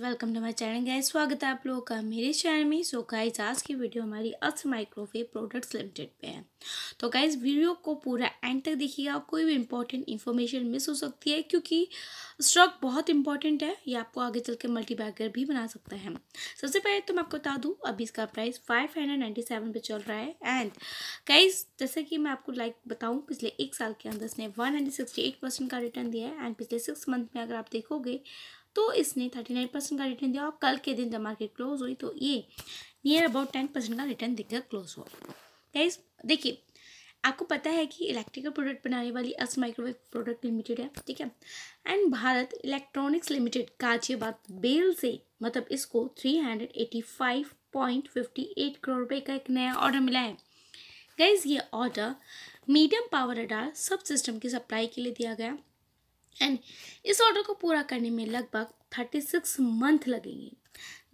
welcome to my channel guys स्वागत है आप लोगों का मेरे चैनल में सो गाइस आज की वीडियो हमारी अस माइक्रोवेव प्रोडक्ट्स लिमिटेड पे है तो गाइस वीडियो को पूरा एंड तक देखिएगा कोई भी इंपॉर्टेंट इन्फॉर्मेशन मिस हो सकती है क्योंकि स्टॉक बहुत इंपॉर्टेंट है ये आपको आगे चल के मल्टीबैगर भी बना सकता है सबसे पहले तो मैं आपको बता दूँ अभी इसका प्राइस फाइव पर चल रहा है एंड गाइज जैसे कि मैं आपको लाइक बताऊँ पिछले एक साल के अंदर इसने वन का रिटर्न दिया है एंड पिछले सिक्स मंथ में अगर आप देखोगे तो इसने थर्टी नाइन परसेंट का रिटर्न दिया और कल के दिन जब मार्केट क्लोज हुई तो ये नियर अबाउट टेन परसेंट का रिटर्न देकर क्लोज हुआ गाइज देखिए आपको पता है कि इलेक्ट्रिकल प्रोडक्ट बनाने वाली अस माइक्रोवेव प्रोडक्ट लिमिटेड है ठीक है and Bharat electronics limited Ghaziabad BEL से मतलब इसको three hundred eighty five point fifty eight crore रुपए का एक नया ऑर्डर मिला है गैस ये order medium power radar sub system की सप्लाई के लिए दिया गया एंड इस ऑर्डर को पूरा करने में लगभग थर्टी सिक्स मंथ लगेंगे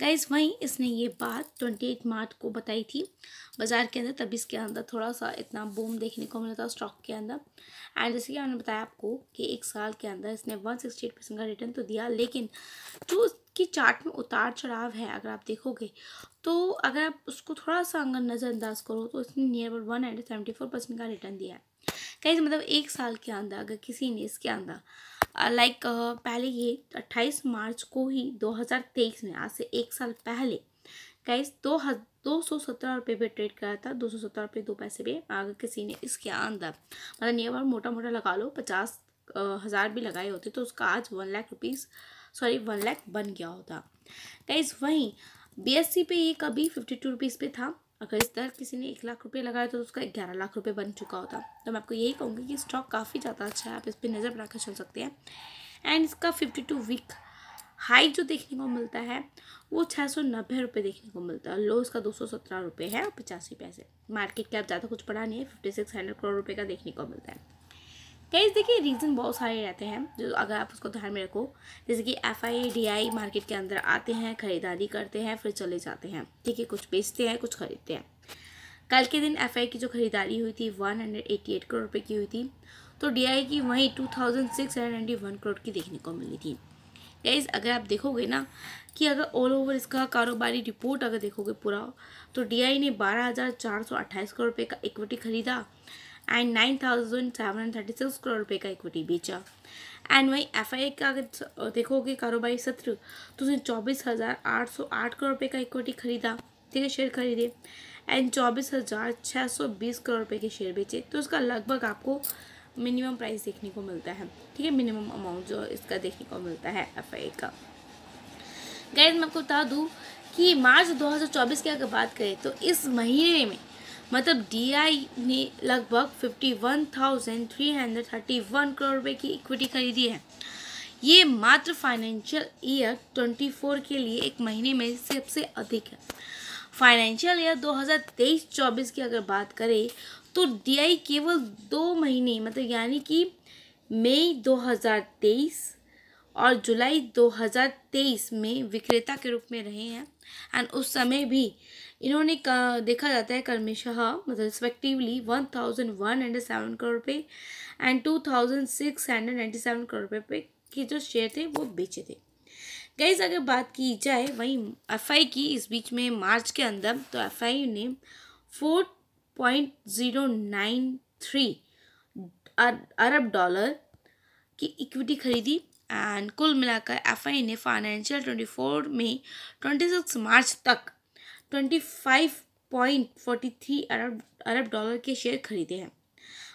गाइज वहीं इसने ये बात ट्वेंटी एट मार्च को बताई थी बाज़ार के अंदर तभी इसके अंदर थोड़ा सा इतना बूम देखने को मिला था स्टॉक के अंदर एंड जैसे कि मैंने बताया आपको कि एक साल के अंदर इसने वन सिक्सटी एट परसेंट का रिटर्न तो दिया लेकिन जो उसकी चार्ट में उतार चढ़ाव है अगर आप देखोगे तो अगर आप उसको थोड़ा सा अगर नज़रअंदाज करो तो इसने near about one hundred seventy four percent का रिटर्न दिया है कहीं मतलब एक साल के अंदर अगर किसी ने इसके अंदर लाइक पहले ये 28 मार्च को ही 2023 में आज से एक साल पहले गाइस दो हजार दो सौ सत्रह रुपये पे ट्रेड करा था दो सौ सत्रह रुपये दो पैसे पे अगर किसी ने इसके अंदर मतलब नियर बार मोटा मोटा लगा लो पचास हज़ार भी लगाए होते तो उसका आज one lakh rupees sorry one lakh बन गया होता गाइस वहीं बी पे ये कभी फिफ्टी टू रुपीज़ पे था अगर इस तरह किसी ने एक लाख रुपये लगाए तो उसका ग्यारह लाख रुपये बन चुका होता तो मैं आपको यही कहूँगी कि स्टॉक काफ़ी ज़्यादा अच्छा है आप इस पर नज़र बना कर चल सकते हैं एंड इसका फिफ्टी टू वीक हाई जो देखने को मिलता है वो छः सौ नब्बे रुपये देखने को मिलता है लो इसका दो सौ सत्रह रुपये है और पचासी पैसे मार्केट कैप ज़्यादा कुछ पड़ा नहीं है फिफ्टी सिक्स हंड्रेड करोड़ रुपये का देखने को मिलता है गाइज देखिए रीज़न बहुत सारे रहते हैं जो अगर आप उसको ध्यान में रखो जैसे कि F I D I market के अंदर आते हैं ख़रीदारी करते हैं फिर चले जाते हैं ठीक है कुछ बेचते हैं कुछ ख़रीदते हैं कल के दिन एफ की जो ख़रीदारी हुई थी एट करोड़ रुपये की हुई थी तो डी की वहीं वन करोड़ की देखने को मिली थी गाइज अगर आप देखोगे ना कि अगर ऑल ओवर इसका कारोबारी रिपोर्ट अगर देखोगे पूरा तो डी ने अट्ठाईस करोड़ रुपये का इक्विटी ख़रीदा and nine thousand seven thirty six crore रुपये का इक्विटी बेचा एंड वही एफ आई का अगर देखोगे कारोबारी सत्र तो उसने चौबीस हज़ार आठ सौ आठ करोड़ रुपये का इक्विटी खरीदा ठीक है शेयर खरीदे एंड चौबीस हज़ार छः सौ बीस करोड़ रुपये के शेयर बेचे तो उसका लगभग आपको मिनिमम प्राइस देखने को मिलता है ठीक है मिनिमम अमाउंट जो इसका देखने को मिलता है एफ आई का गैर मैं आपको बता दूँ कि मार्च दो हज़ार चौबीस की अगर बात करें तो इस महीने में मतलब डीआई ने लगभग 51,331 करोड़ रुपए की इक्विटी खरीदी है ये मात्र फाइनेंशियल ईयर 24 के लिए एक महीने में सबसे अधिक है फाइनेंशियल ईयर 2023-24 की अगर बात करें तो डीआई केवल दो महीने मतलब यानी कि मई 2023 और जुलाई 2023 में विक्रेता के रूप में रहे हैं एंड उस समय भी इन्होंने देखा जाता है कर्मेश मतलब respectively one thousand one hundred seven crore रुपये and two thousand six hundred ninety seven crore रुपये पे के जो शेयर थे वो बेचे थे गईज अगर बात की जाए वहीं एफ की इस बीच में मार्च के अंदर तो एफ ने four point zero nine three अरब डॉलर की इक्विटी खरीदी एंड कुल मिलाकर एफ ने फाइनेंशियल ट्वेंटी फोर में ट्वेंटी सिक्स मार्च तक twenty five point forty three अरब अरब डॉलर के शेयर खरीदे हैं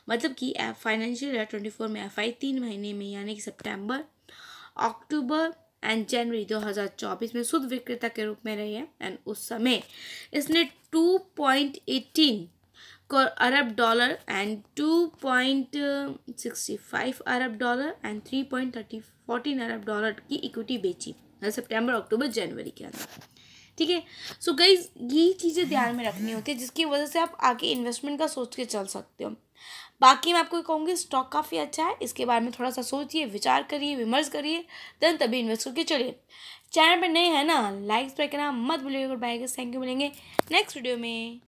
मतलब कि फाइनेंशियल ईयर फोर में एफ तीन महीने में यानी कि सितंबर अक्टूबर एंड जनवरी 2024 में शुद्ध विक्रेता के रूप में रही है एंड उस समय इसने टू पॉइंट एटीन अरब dollar and two point sixty five अरब dollar and three point thirty fourteen अरब डॉलर की इक्विटी बेची सितंबर अक्टूबर जनवरी के अंदर ठीक है सो गई ये चीज़ें ध्यान में रखनी होती है जिसकी वजह से आप आगे इन्वेस्टमेंट का सोच के चल सकते हो बाकी मैं आपको कहूँगी स्टॉक काफ़ी अच्छा है इसके बारे में थोड़ा सा सोचिए विचार करिए विमर्श करिए देन तभी इन्वेस्ट करके चलिए चैनल पर नए हैं ना लाइक्स पर करना मत भूलिएगा बाय थैंक यू मिलेंगे नेक्स्ट वीडियो में